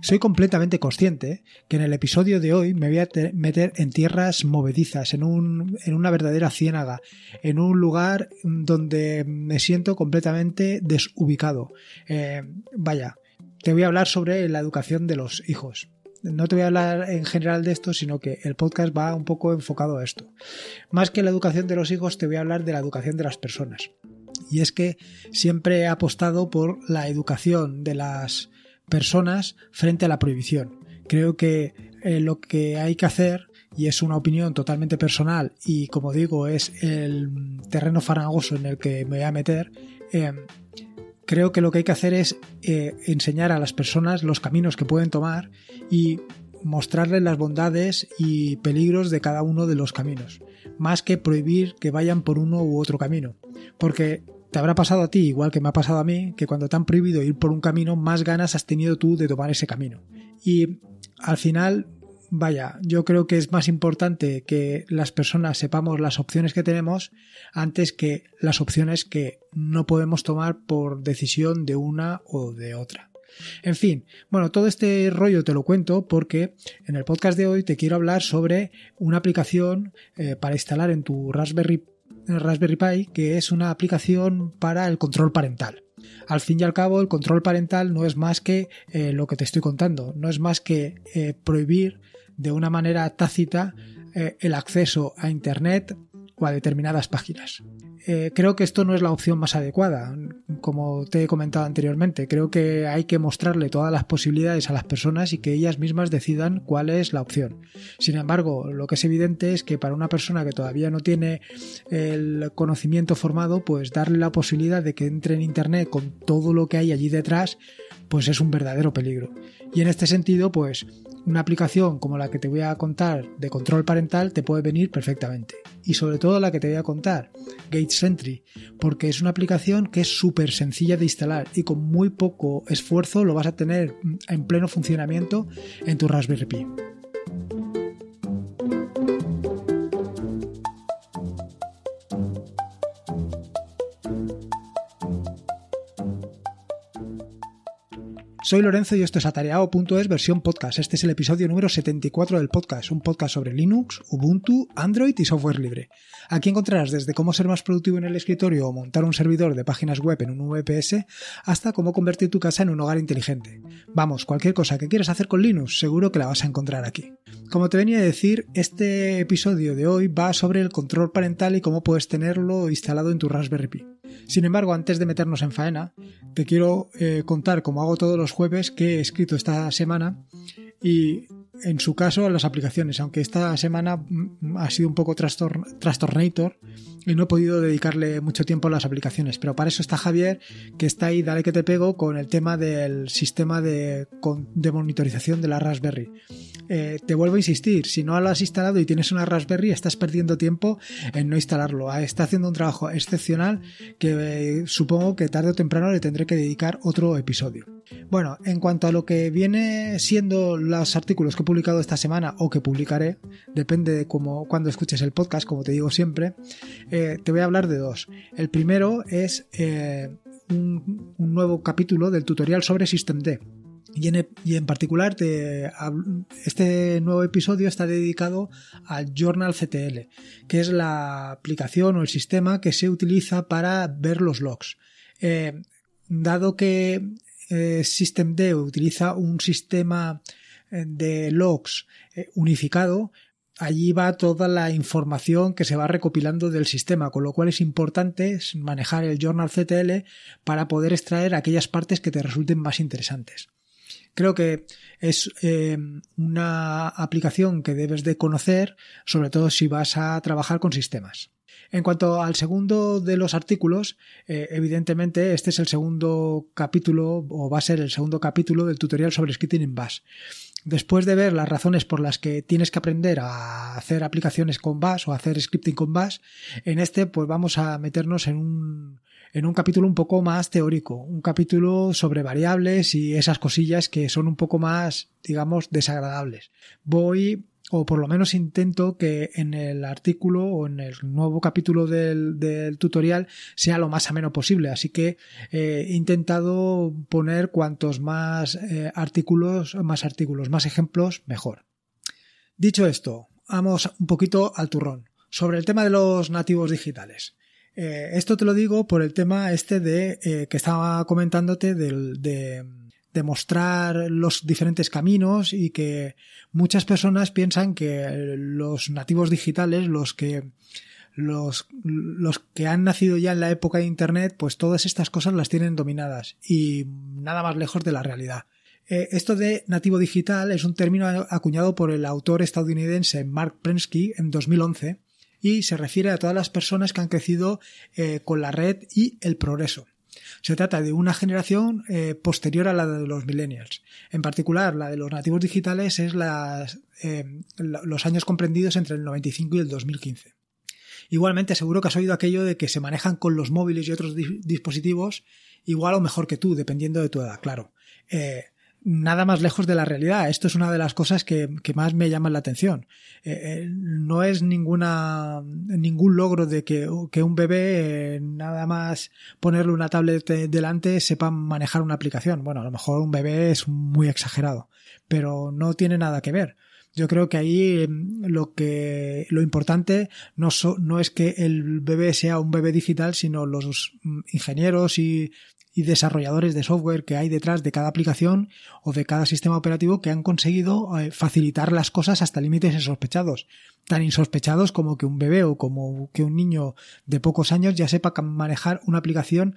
Soy completamente consciente que en el episodio de hoy me voy a meter en tierras movedizas, en, en una verdadera ciénaga, en un lugar donde me siento completamente desubicado. Eh, vaya, te voy a hablar sobre la educación de los hijos. No te voy a hablar en general de esto, sino que el podcast va un poco enfocado a esto. Más que la educación de los hijos, te voy a hablar de la educación de las personas. Y es que siempre he apostado por la educación de las personas frente a la prohibición. Creo que eh, lo que hay que hacer, y es una opinión totalmente personal, y como digo, es el terreno farragoso en el que me voy a meter, em, creo que lo que hay que hacer es eh, enseñar a las personas los caminos que pueden tomar y mostrarles las bondades y peligros de cada uno de los caminos, más que prohibir que vayan por uno u otro camino, porque te habrá pasado a ti, igual que me ha pasado a mí, que cuando te han prohibido ir por un camino, más ganas has tenido tú de tomar ese camino. Y al final, vaya, yo creo que es más importante que las personas sepamos las opciones que tenemos antes que las opciones que no podemos tomar por decisión de una o de otra. En fin, bueno, todo este rollo te lo cuento porque en el podcast de hoy te quiero hablar sobre una aplicación eh, para instalar en tu Raspberry Pi. Raspberry Pi, que es una aplicación para el control parental. Al fin y al cabo, el control parental no es más que eh, lo que te estoy contando, no es más que eh, prohibir de una manera tácita eh, el acceso a Internet o a determinadas páginas. Eh, creo que esto no es la opción más adecuada, como te he comentado anteriormente. Creo que hay que mostrarle todas las posibilidades a las personas y que ellas mismas decidan cuál es la opción. Sin embargo, lo que es evidente es que para una persona que todavía no tiene el conocimiento formado, pues darle la posibilidad de que entre en Internet con todo lo que hay allí detrás, pues es un verdadero peligro. Y en este sentido, pues una aplicación como la que te voy a contar de control parental te puede venir perfectamente. Y sobre todo la que te voy a contar, Sentry, porque es una aplicación que es súper sencilla de instalar y con muy poco esfuerzo lo vas a tener en pleno funcionamiento en tu Raspberry Pi. Soy Lorenzo y esto es atareado.es versión podcast. Este es el episodio número 74 del podcast, un podcast sobre Linux, Ubuntu, Android y software libre. Aquí encontrarás desde cómo ser más productivo en el escritorio o montar un servidor de páginas web en un VPS hasta cómo convertir tu casa en un hogar inteligente. Vamos, cualquier cosa que quieras hacer con Linux, seguro que la vas a encontrar aquí. Como te venía a decir, este episodio de hoy va sobre el control parental y cómo puedes tenerlo instalado en tu Raspberry Pi. Sin embargo, antes de meternos en faena, te quiero eh, contar, cómo hago todos los jueves que he escrito esta semana y en su caso a las aplicaciones, aunque esta semana mm, ha sido un poco trastornator y no he podido dedicarle mucho tiempo a las aplicaciones, pero para eso está Javier, que está ahí, dale que te pego, con el tema del sistema de, monitorización de la Raspberry. Eh, te vuelvo a insistir, si no lo has instalado y tienes una Raspberry, estás perdiendo tiempo en no instalarlo. Ah, está haciendo un trabajo excepcional que eh, supongo que tarde o temprano le tendré que dedicar otro episodio. Bueno, en cuanto a lo que viene siendo los artículos que publicado esta semana o que publicaré, depende de cómo, cuando escuches el podcast, como te digo siempre, eh, te voy a hablar de dos. El primero es eh, un, nuevo capítulo del tutorial sobre Systemd. Y en, e, y en particular, este nuevo episodio está dedicado al Journal CTL, que es la aplicación o el sistema que se utiliza para ver los logs. Eh, dado que Systemd utiliza un sistema eh, de logs eh, unificado, allí va toda la información que se va recopilando del sistema, con lo cual es importante manejar el journal CTL para poder extraer aquellas partes que te resulten más interesantes. Creo que es em, una aplicación que debes de conocer, sobre todo si vas a trabajar con sistemas. En cuanto al segundo de los artículos, eh, evidentemente este es el segundo capítulo o va a ser el segundo capítulo del tutorial sobre scripting en Bash después de ver las razones por las que tienes que aprender a hacer aplicaciones con Bash o hacer scripting con Bash, en este pues vamos a meternos en un, en un capítulo un poco más teórico, un capítulo sobre variables y esas cosillas que son un poco más, digamos, desagradables. Voy o por lo menos intento que en el artículo o en el nuevo capítulo del, tutorial sea lo más ameno posible. Así que eh, he intentado poner cuantos más eh, artículos, más artículos, más ejemplos, mejor. Dicho esto, vamos un poquito al turrón. Sobre el tema de los nativos digitales. Eh, esto te lo digo por el tema este de que estaba comentándote del, de demostrar mostrar los diferentes caminos y que muchas personas piensan que los nativos digitales, los que los, los, que han nacido ya en la época de Internet, pues todas estas cosas las tienen dominadas y nada más lejos de la realidad. Eh, esto de nativo digital es un término acuñado por el autor estadounidense Mark Prensky en 2011 y se refiere a todas las personas que han crecido eh, con la red y el progreso. Se trata de una generación eh, posterior a la de los millennials. En particular, la de los nativos digitales es eh, los años comprendidos entre el 95 y el 2015. Igualmente, seguro que has oído aquello de que se manejan con los móviles y otros dispositivos igual o mejor que tú, dependiendo de tu edad, claro. Eh, nada más lejos de la realidad. Esto es una de las cosas que, más me llaman la atención. Eh, eh, no es ninguna, ningún logro de que, un bebé, eh, nada más ponerle una tablet delante, sepa manejar una aplicación. Bueno, a lo mejor un bebé es muy exagerado, pero no tiene nada que ver. Yo creo que ahí em, lo que lo importante no, no es que el bebé sea un bebé digital, sino los mm, ingenieros y y desarrolladores de software que hay detrás de cada aplicación o de cada sistema operativo que han conseguido eh, facilitar las cosas hasta límites insospechados, tan insospechados como que un bebé o como que un niño de pocos años ya sepa manejar una aplicación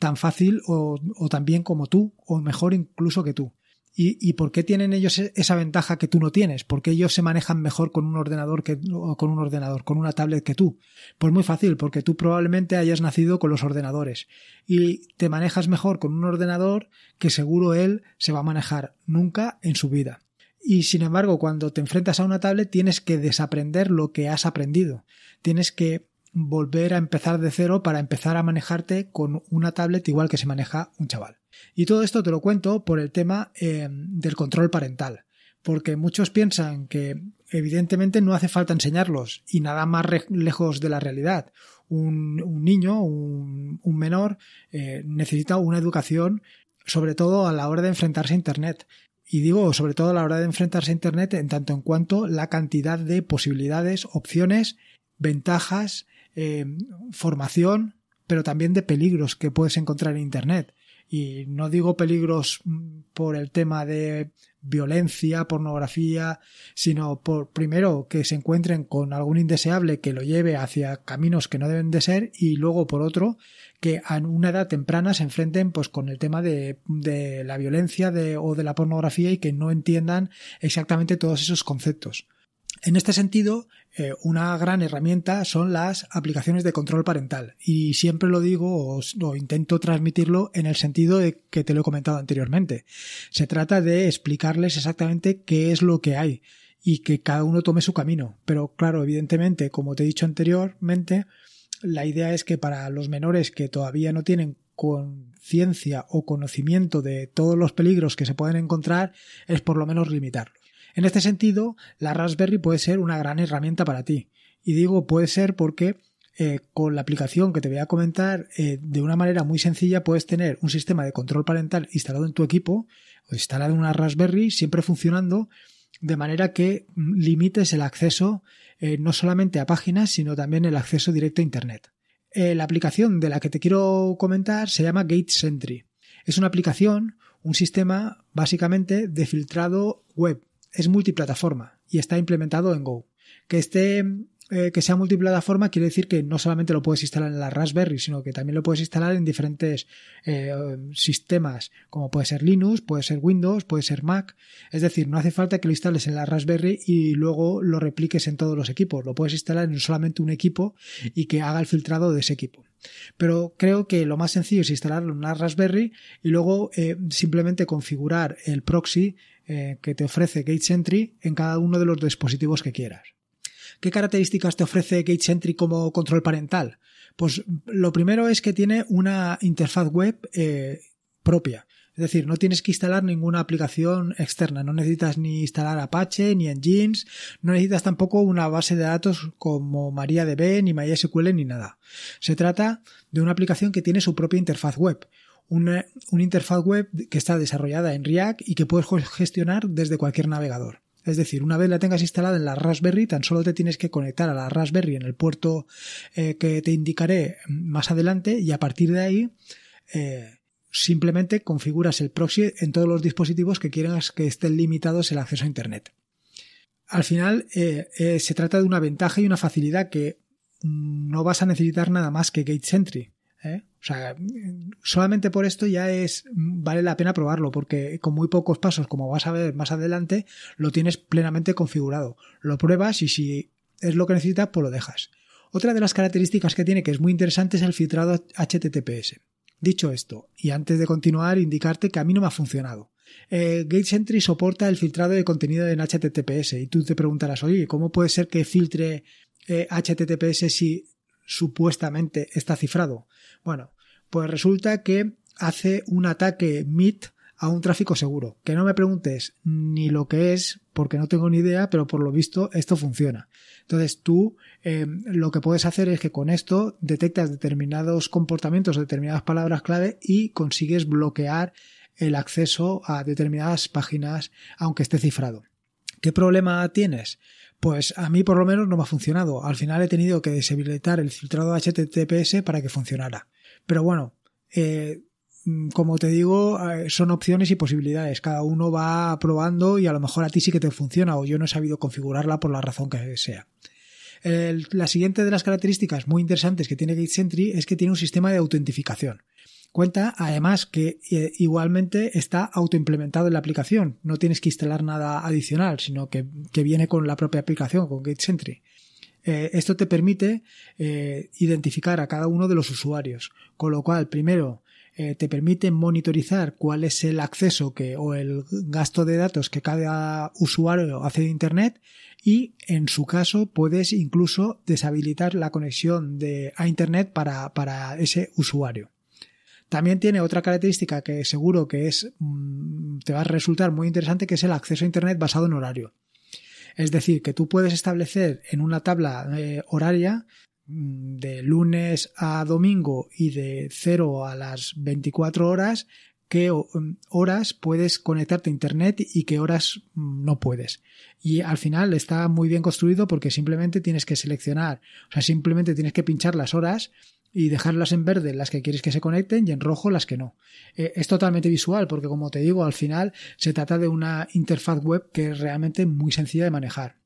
tan fácil o, o tan bien como tú o mejor incluso que tú. ¿Y, por qué tienen ellos e-, esa ventaja que tú no tienes? ¿Por qué ellos se manejan mejor con un ordenador que, con un ordenador, con una tablet que tú? Pues muy fácil, porque tú probablemente hayas nacido con los ordenadores y te manejas mejor con un ordenador que seguro él se va a manejar nunca en su vida. Y sin embargo, cuando te enfrentas a una tablet tienes que desaprender lo que has aprendido. Tienes que volver a empezar de cero para empezar a manejarte con una tablet igual que se maneja un chaval. Y todo esto te lo cuento por el tema eh, del control parental, porque muchos piensan que evidentemente no hace falta enseñarlos y nada más lejos de la realidad. Un, niño, un, menor, eh, necesita una educación sobre todo a la hora de enfrentarse a Internet. Y digo, sobre todo a la hora de enfrentarse a Internet en tanto en cuanto la cantidad de posibilidades, opciones, ventajas eh, formación, pero también de peligros que puedes encontrar en Internet. Y no digo peligros mm, por el tema de violencia, pornografía, sino por primero que se encuentren con algún indeseable que lo lleve hacia caminos que no deben de ser y luego por otro que a una edad temprana se enfrenten pues con el tema de, la violencia o de la pornografía y que no entiendan exactamente todos esos conceptos. En este sentido, eh, una gran herramienta son las aplicaciones de control parental. Y siempre lo digo o, intento transmitirlo en el sentido de que te lo he comentado anteriormente. Se trata de explicarles exactamente qué es lo que hay y que cada uno tome su camino. Pero claro, evidentemente, como te he dicho anteriormente, la idea es que para los menores que todavía no tienen conciencia o conocimiento de todos los peligros que se pueden encontrar, es por lo menos limitarlo. En este sentido, la Raspberry puede ser una gran herramienta para ti. Y digo puede ser porque eh, con la aplicación que te voy a comentar, eh, de una manera muy sencilla puedes tener un sistema de control parental instalado en tu equipo o instalado en una Raspberry, siempre funcionando, de manera que mm, limites el acceso eh, no solamente a páginas, sino también el acceso directo a Internet. la aplicación de la que te quiero comentar se llama Gate Sentry. Es una aplicación, un sistema básicamente de filtrado web es multiplataforma y está implementado en Go. Que esté eh, que sea multiplataforma quiere decir que no solamente lo puedes instalar en la Raspberry, sino que también lo puedes instalar en diferentes eh, sistemas, como puede ser Linux, puede ser Windows, puede ser Mac. Es decir, no hace falta que lo instales en la Raspberry y luego lo repliques en todos los equipos. Lo puedes instalar en solamente un equipo y que haga el filtrado de ese equipo. Pero creo que lo más sencillo es instalarlo en la Raspberry y luego eh, simplemente configurar el proxy eh, que te ofrece Gate en cada uno de los dispositivos que quieras. ¿Qué características te ofrece Gate como control parental? Pues lo primero es que tiene una interfaz web eh, propia. Es decir, no tienes que instalar ninguna aplicación externa, no necesitas ni instalar Apache, ni Engines, no necesitas tampoco una base de datos como MariaDB, ni MySQL, ni nada. Se trata de una aplicación que tiene su propia interfaz web una, interfaz web que está desarrollada en React y que puedes gestionar desde cualquier navegador. Es decir, una vez la tengas instalada en la Raspberry, tan solo te tienes que conectar a la Raspberry en el puerto eh, que te indicaré más adelante y a partir de ahí eh, simplemente configuras el proxy en todos los dispositivos que quieras que estén limitados el acceso a Internet. Al final eh, se trata de una ventaja y una facilidad que mm, no vas a necesitar nada más que Gate ¿eh? O sea, solamente por esto ya es vale la pena probarlo, porque con muy pocos pasos, como vas a ver más adelante, lo tienes plenamente configurado. Lo pruebas y si es lo que necesitas, pues lo dejas. Otra de las características que tiene que es muy interesante es el filtrado HTTPS. Dicho esto, y antes de continuar, indicarte que a mí no me ha funcionado. Eh, Entry soporta el filtrado de contenido en HTTPS y tú te preguntarás, oye, ¿cómo puede ser que filtre HTTPS eh, si supuestamente está cifrado? Bueno, pues resulta que hace un ataque MIT a un tráfico seguro. Que no me preguntes ni lo que es, porque no tengo ni idea, pero por lo visto esto funciona. Entonces tú em, lo que puedes hacer es que con esto detectas determinados comportamientos, determinadas palabras clave y consigues bloquear el acceso a determinadas páginas aunque esté cifrado. ¿Qué problema tienes? Pues a mí por lo menos no me ha funcionado. Al final he tenido que deshabilitar el filtrado HTTPS para que funcionara. Pero bueno, eh, mm, como te digo, eh, son opciones y posibilidades. Cada uno va probando y a lo mejor a ti sí que te funciona o yo no he sabido configurarla por la razón que sea. la siguiente de las características muy interesantes que tiene GateSentry es que tiene un sistema de autentificación. Cuenta además que eh, igualmente está autoimplementado en la aplicación. No tienes que instalar nada adicional, sino que, viene con la propia aplicación, con GateSentry. Eh, esto te permite eh, identificar a cada uno de los usuarios, con lo cual, primero, te permite monitorizar cuál es el acceso que, o el gasto de datos que cada usuario hace de Internet y, en su caso, puedes incluso deshabilitar la conexión de, a Internet para, para ese usuario. También tiene otra característica que seguro que es mm, te va a resultar muy interesante, que es el acceso a Internet basado en horario. Es decir, que tú puedes establecer en una tabla eh, horaria mm, de lunes a domingo y de 0 a las 24 horas qué mm, horas puedes conectarte a Internet y qué horas no puedes. Y al final está muy bien construido porque simplemente tienes que seleccionar, o sea, simplemente tienes que pinchar las horas y dejarlas en verde las que quieres que se conecten y en rojo las que no. Eh, es totalmente visual porque como te digo, al final se trata de una interfaz web que es realmente muy sencilla de manejar.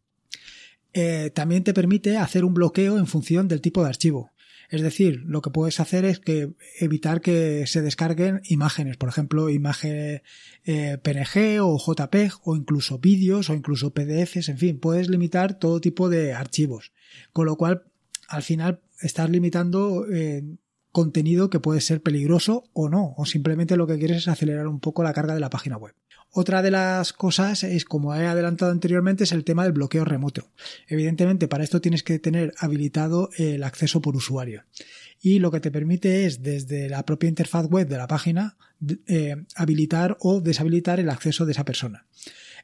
Eh, también te permite hacer un bloqueo en función del tipo de archivo. Es decir, lo que puedes hacer es que evitar que se descarguen imágenes, por ejemplo, imagen eh, PNG o JPEG o incluso vídeos o incluso PDFs, en fin, puedes limitar todo tipo de archivos. Con lo cual al final estás limitando eh, contenido que puede ser peligroso o no, o simplemente lo que quieres es acelerar un poco la carga de la página web. Otra de las cosas es, como he adelantado anteriormente, es el tema del bloqueo remoto. Evidentemente, para esto tienes que tener habilitado eh, el acceso por usuario. Y lo que te permite es, desde la propia interfaz web de la página, eh, habilitar o deshabilitar el acceso de esa persona.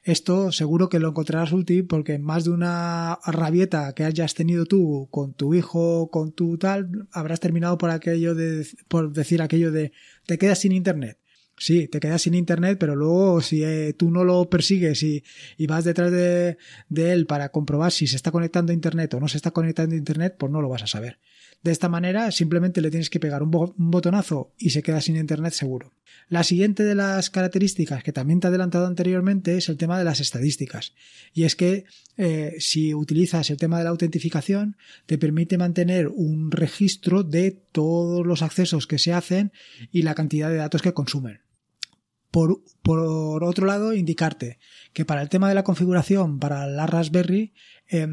Esto seguro que lo encontrarás útil porque más de una rabieta que hayas tenido tú con tu hijo, con tu tal, habrás terminado por aquello de, por decir aquello de te quedas sin internet. Sí, te quedas sin internet, pero luego si eh, tú no lo persigues y, vas detrás de, de, él para comprobar si se está conectando a internet o no se está conectando a internet, pues no lo vas a saber. De esta manera simplemente le tienes que pegar un, botonazo y se queda sin internet seguro. La siguiente de las características que también te he adelantado anteriormente es el tema de las estadísticas. Y es que eh, si utilizas el tema de la autentificación, te permite mantener un registro de todos los accesos que se hacen y la cantidad de datos que consumen. Por, otro lado, indicarte que para el tema de la configuración para la Raspberry eh,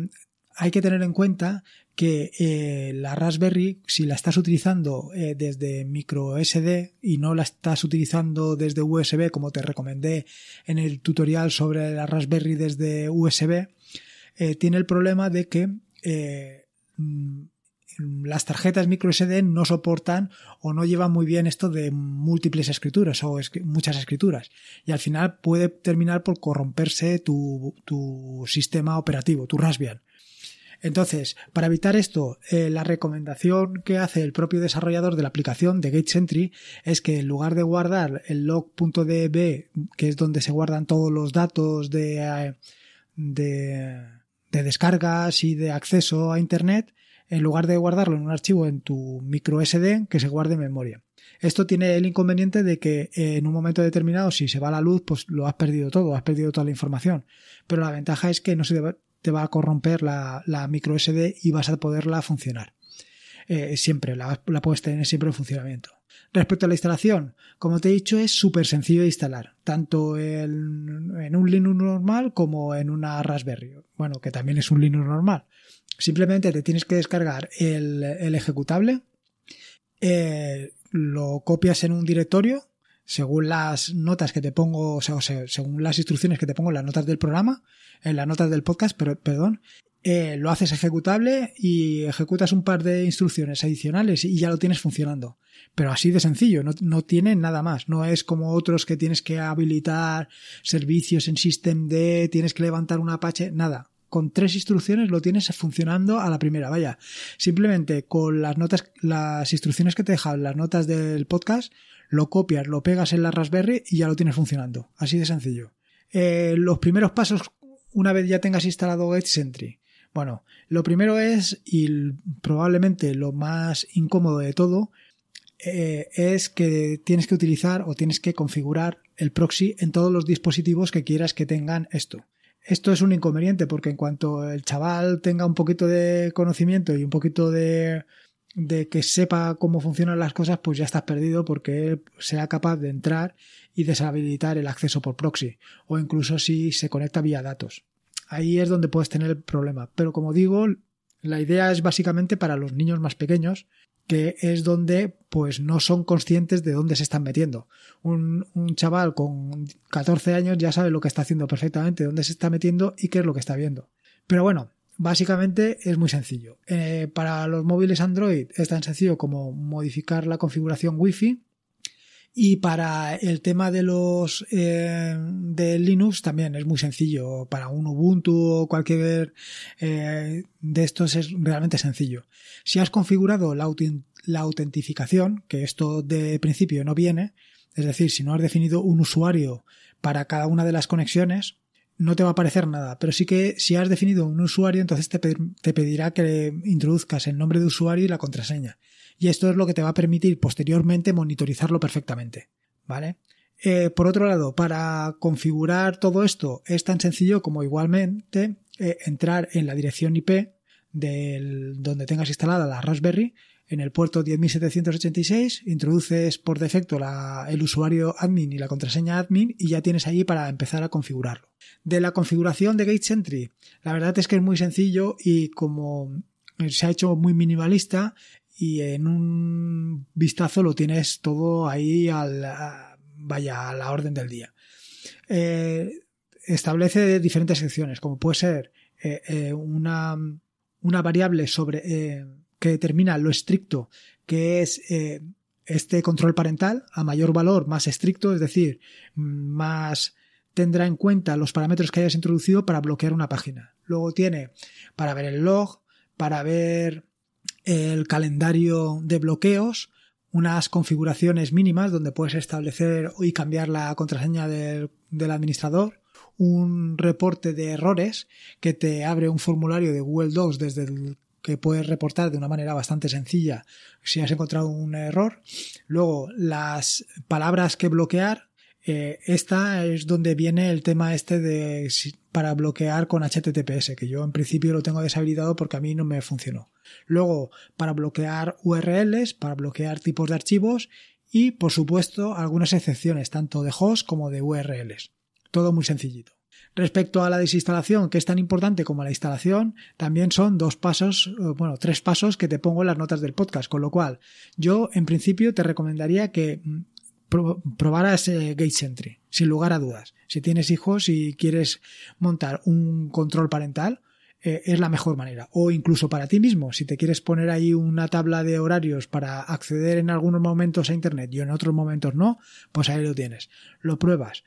hay que tener en cuenta que eh, la Raspberry, si la estás utilizando eh, desde micro SD y no la estás utilizando desde USB, como te recomendé en el tutorial sobre la Raspberry desde USB, eh, tiene el problema de que mm, las tarjetas micro SD no soportan o no llevan muy bien esto de múltiples escrituras o muchas escrituras. Y al final puede terminar por corromperse tu, tu sistema operativo, tu Raspbian. Entonces, para evitar esto, eh, la recomendación que hace el propio desarrollador de la aplicación de GateSentry, es que en lugar de guardar el log.db, que es donde se guardan todos los datos de, eh, de, de descargas y de acceso a Internet, en lugar de guardarlo en un archivo en tu micro SD, que se guarde en memoria. Esto tiene el inconveniente de que eh, en un momento determinado, si se va la luz, pues lo has perdido todo, has perdido toda la información. Pero la ventaja es que no se, debe te va a corromper la, micro SD y vas a poderla funcionar. Eh, siempre, la, puedes tener siempre en funcionamiento. Respecto a la instalación, como te he dicho, es súper sencillo de instalar, tanto en, un Linux normal como en una Raspberry, bueno, que también es un Linux normal. Simplemente te tienes que descargar el, ejecutable, eh, lo copias en un directorio según las notas que te pongo, o sea, según las instrucciones que te pongo en las notas del programa, en las notas del podcast, pero, perdón, eh, lo haces ejecutable y ejecutas un par de instrucciones adicionales y ya lo tienes funcionando. Pero así de sencillo, no, no tiene nada más. No es como otros que tienes que habilitar servicios en systemd, tienes que levantar un Apache, nada con tres instrucciones lo tienes funcionando a la primera. Vaya, simplemente con las notas, las instrucciones que te dejan, las notas del podcast, lo copias, lo pegas en la Raspberry y ya lo tienes funcionando. Así de sencillo. Eh, los primeros pasos, una vez ya tengas instalado Edge Entry, Bueno, lo primero es, y probablemente lo más incómodo de todo, eh, es que tienes que utilizar o tienes que configurar el proxy en todos los dispositivos que quieras que tengan esto. Esto es un inconveniente porque en cuanto el chaval tenga un poquito de conocimiento y un poquito de, que sepa cómo funcionan las cosas, pues ya estás perdido porque él será capaz de entrar y deshabilitar el acceso por proxy o incluso si se conecta vía datos. Ahí es donde puedes tener el problema. Pero como digo, la idea es básicamente para los niños más pequeños que es donde pues no son conscientes de dónde se están metiendo. Un, chaval con 14 años ya sabe lo que está haciendo perfectamente, dónde se está metiendo y qué es lo que está viendo. Pero bueno, básicamente es muy sencillo. Eh, para los móviles Android es tan sencillo como modificar la configuración Wi-Fi y para el tema de los eh, de Linux también es muy sencillo. Para un Ubuntu o cualquier eh, de estos es realmente sencillo. Si has configurado la, autentificación, que esto de principio no viene, es decir, si no has definido un usuario para cada una de las conexiones, no te va a aparecer nada, pero sí que si has definido un usuario, entonces te, te, pedirá que introduzcas el nombre de usuario y la contraseña y esto es lo que te va a permitir posteriormente monitorizarlo perfectamente. ¿Vale? Eh, por otro lado, para configurar todo esto es tan sencillo como igualmente eh, entrar en la dirección IP del, donde tengas instalada la Raspberry en el puerto 10786, introduces por defecto el usuario admin y la contraseña admin y ya tienes allí para empezar a configurarlo. De la configuración de Gate Entry, la verdad es que es muy sencillo y como se ha hecho muy minimalista, y en un vistazo lo tienes todo ahí al, vaya, a la orden del día. Eh, establece diferentes secciones, como puede ser eh, eh, una, una, variable sobre que determina lo estricto que es este control parental, a mayor valor, más estricto, es decir, más tendrá en cuenta los parámetros que hayas introducido para bloquear una página. Luego tiene para ver el log, para ver el calendario de bloqueos, unas configuraciones mínimas donde puedes establecer y cambiar la contraseña del, administrador, un reporte de errores que te abre un formulario de Google Docs desde el que puedes reportar de una manera bastante sencilla si has encontrado un error. Luego, las palabras que bloquear. Eh, esta es donde viene el tema este de para bloquear con HTTPS, que yo en principio lo tengo deshabilitado porque a mí no me funcionó. Luego, para bloquear URLs, para bloquear tipos de archivos y, por supuesto, algunas excepciones, tanto de host como de URLs. Todo muy sencillito. Respecto a la desinstalación, que es tan importante como la instalación, también son dos pasos, eh, bueno, tres pasos que te pongo en las notas del podcast, con lo cual yo en principio te recomendaría que mm, probaras eh, entry sin lugar a dudas. Si tienes hijos y quieres montar un control parental, eh, es la mejor manera. O incluso para ti mismo, si te quieres poner ahí una tabla de horarios para acceder en algunos momentos a Internet y en otros momentos no, pues ahí lo tienes. Lo pruebas.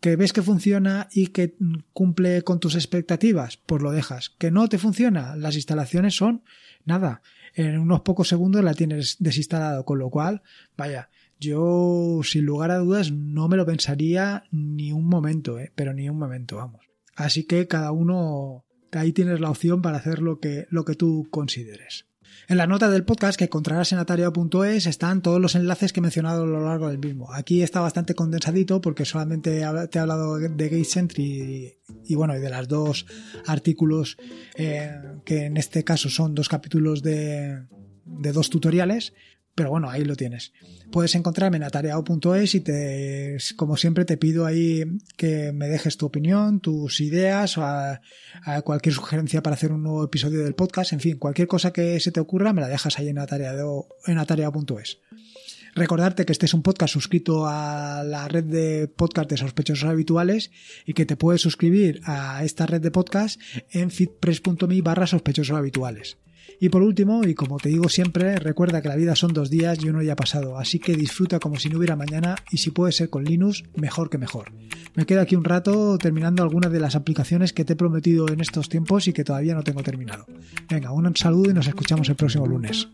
¿Que ves que funciona y que cumple con tus expectativas? Pues lo dejas. ¿Que no te funciona? Las instalaciones son nada. En unos pocos segundos la tienes desinstalado, con lo cual, vaya, yo sin lugar a dudas no me lo pensaría ni un momento, ¿eh? pero ni un momento, vamos. Así que cada uno Ahí tienes la opción para hacer lo que, lo que tú consideres. En la nota del podcast que encontrarás en atario.es están todos los enlaces que he mencionado a lo largo del mismo. Aquí está bastante condensadito porque solamente te he hablado de Gate y, bueno, y de las dos artículos eh, que en este caso son dos capítulos de dos tutoriales pero bueno, ahí lo tienes. Puedes encontrarme en atareado.es y te, como siempre te pido ahí que me dejes tu opinión, tus ideas, a, cualquier sugerencia para hacer un nuevo episodio del podcast, en fin, cualquier cosa que se te ocurra me la dejas ahí en atareado, En atareado.es. Recordarte que este es un podcast suscrito a la red de podcast de sospechosos habituales y que te puedes suscribir a esta red de podcast en fitpress.me barra sospechosos habituales. Y por último, y como te digo siempre, recuerda que la vida son dos días y uno ya ha pasado, así que disfruta como si no hubiera mañana y si puede ser con Linux, mejor que mejor. Me quedo aquí un rato terminando algunas de las aplicaciones que te he prometido en estos tiempos y que todavía no tengo terminado. Venga, un saludo y nos escuchamos el próximo lunes.